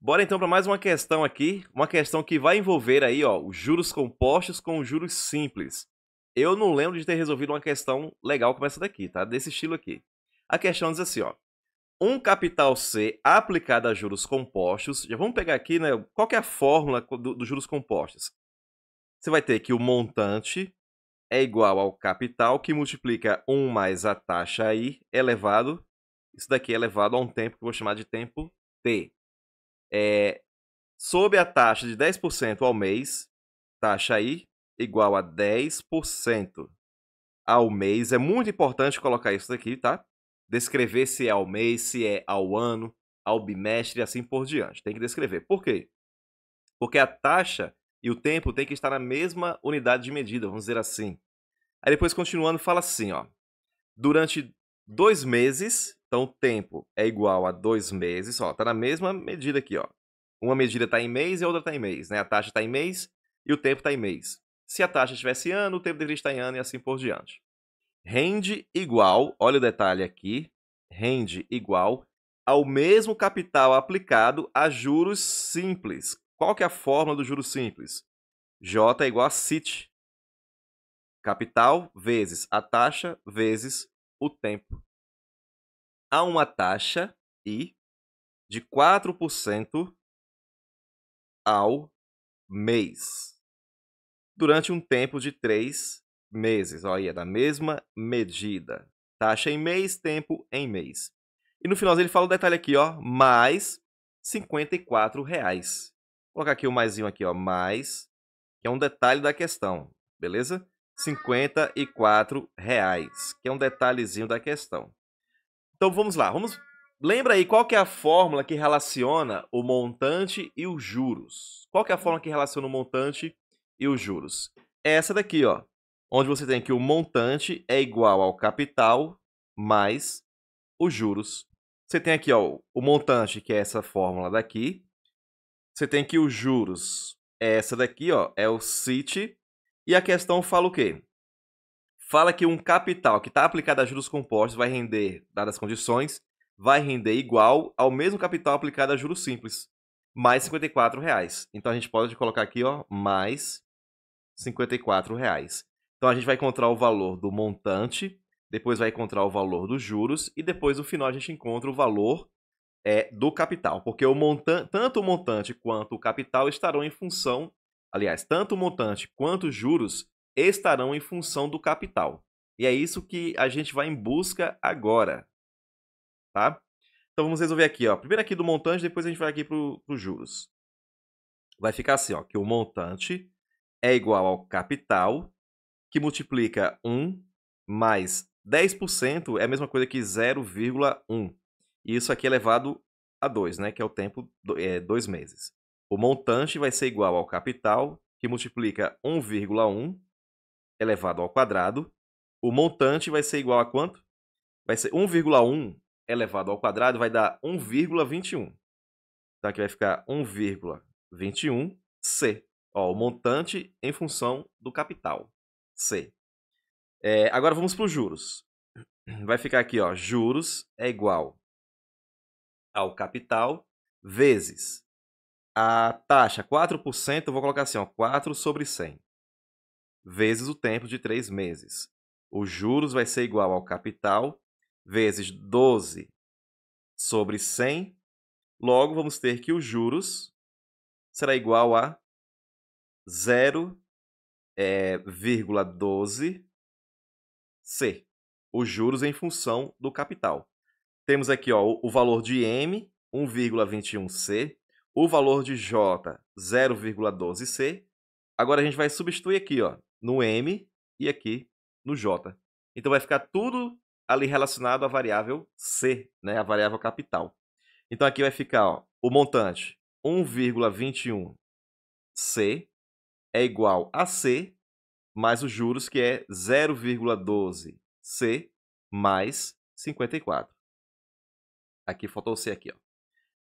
Bora então para mais uma questão aqui, uma questão que vai envolver aí, ó, os juros compostos com os juros simples. Eu não lembro de ter resolvido uma questão legal como essa daqui, tá? Desse estilo aqui. A questão diz assim, ó: um capital C aplicado a juros compostos, já vamos pegar aqui, né, qual é a fórmula dos do juros compostos? Você vai ter que o montante é igual ao capital que multiplica 1 mais a taxa I elevado, isso daqui é elevado a um tempo que eu vou chamar de tempo T é, sob a taxa de 10% ao mês, taxa aí igual a 10% ao mês. É muito importante colocar isso aqui, tá? Descrever se é ao mês, se é ao ano, ao bimestre e assim por diante. Tem que descrever. Por quê? Porque a taxa e o tempo tem que estar na mesma unidade de medida, vamos dizer assim. Aí depois, continuando, fala assim, ó. Durante dois meses, então o tempo é igual a dois meses, ó, tá na mesma medida aqui, ó. Uma medida está em mês e a outra está em mês, né? A taxa está em mês e o tempo está em mês. Se a taxa estivesse em ano, o tempo deveria estar em ano e assim por diante. Rende igual, olha o detalhe aqui, rende igual ao mesmo capital aplicado a juros simples. Qual que é a fórmula do juros simples? J é igual a CIT. Capital vezes a taxa vezes o tempo. Há uma taxa I de 4% ao mês, durante um tempo de 3 meses. Olha, é da mesma medida. Taxa em mês, tempo em mês. E no finalzinho ele fala o um detalhe aqui, ó, mais R$ reais. Vou colocar aqui o maisinho aqui, ó, mais, que é um detalhe da questão, beleza? 54 reais, que é um detalhezinho da questão. Então vamos lá, vamos lembra aí qual que é a fórmula que relaciona o montante e os juros. Qual que é a fórmula que relaciona o montante e os juros? É Essa daqui, ó, onde você tem que o montante é igual ao capital mais os juros. Você tem aqui ó, o montante, que é essa fórmula daqui. Você tem que os juros, é essa daqui, ó, é o CIT, e a questão fala o quê? Fala que um capital que está aplicado a juros compostos vai render, dadas as condições, vai render igual ao mesmo capital aplicado a juros simples, mais R$ reais. Então a gente pode colocar aqui, ó, mais R$ reais. Então a gente vai encontrar o valor do montante, depois vai encontrar o valor dos juros e depois no final a gente encontra o valor é, do capital, porque o montan tanto o montante quanto o capital estarão em função Aliás, tanto o montante quanto os juros estarão em função do capital. E é isso que a gente vai em busca agora. Tá? Então vamos resolver aqui, ó. Primeiro aqui do montante, depois a gente vai aqui para os juros. Vai ficar assim, ó, que o montante é igual ao capital, que multiplica 1 mais 10% é a mesma coisa que 0,1. E isso aqui é elevado a 2, né? Que é o tempo, 2 é, dois meses. O montante vai ser igual ao capital, que multiplica 1,1 elevado ao quadrado. O montante vai ser igual a quanto? Vai ser 1,1 elevado ao quadrado, vai dar 1,21. Então aqui vai ficar 1,21C. Ó, o montante em função do capital, C. É, agora vamos para os juros. Vai ficar aqui, ó, juros é igual ao capital vezes a taxa 4%, eu vou colocar assim, ó, 4 sobre 100, vezes o tempo de 3 meses. Os juros vai ser igual ao capital, vezes 12 sobre 100. Logo, vamos ter que os juros será igual a 0,12 é, C. Os juros em função do capital. Temos aqui ó, o valor de M, 1,21C, o valor de J, 0,12C. Agora a gente vai substituir aqui, ó, no M e aqui no J. Então vai ficar tudo ali relacionado à variável C, né, a variável capital. Então aqui vai ficar ó, o montante 1,21C é igual a C mais os juros, que é 0,12C mais 54. Aqui faltou o C aqui, ó.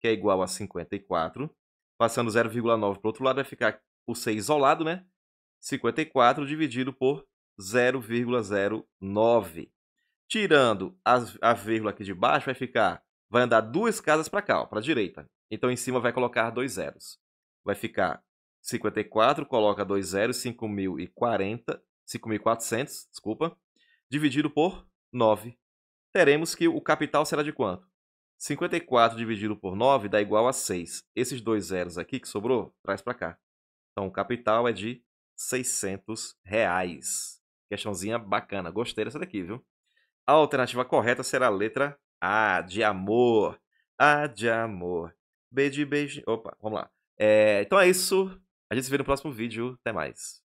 que é igual a 54. Passando 0,9 para o outro lado, vai ficar o 6 isolado, né? 54 dividido por 0,09. Tirando a, a vírgula aqui de baixo, vai ficar, vai andar duas casas para cá, para a direita. Então, em cima vai colocar dois zeros. Vai ficar 54, coloca dois zeros, 5.040, 5.400, desculpa, dividido por 9. Teremos que o capital será de quanto? 54 dividido por 9 dá igual a 6. Esses dois zeros aqui que sobrou, traz para cá. Então, o capital é de 600 reais. Questãozinha bacana. Gostei dessa daqui, viu? A alternativa correta será a letra A, de amor. A de amor. B de beijo. Opa, vamos lá. É, então é isso. A gente se vê no próximo vídeo. Até mais.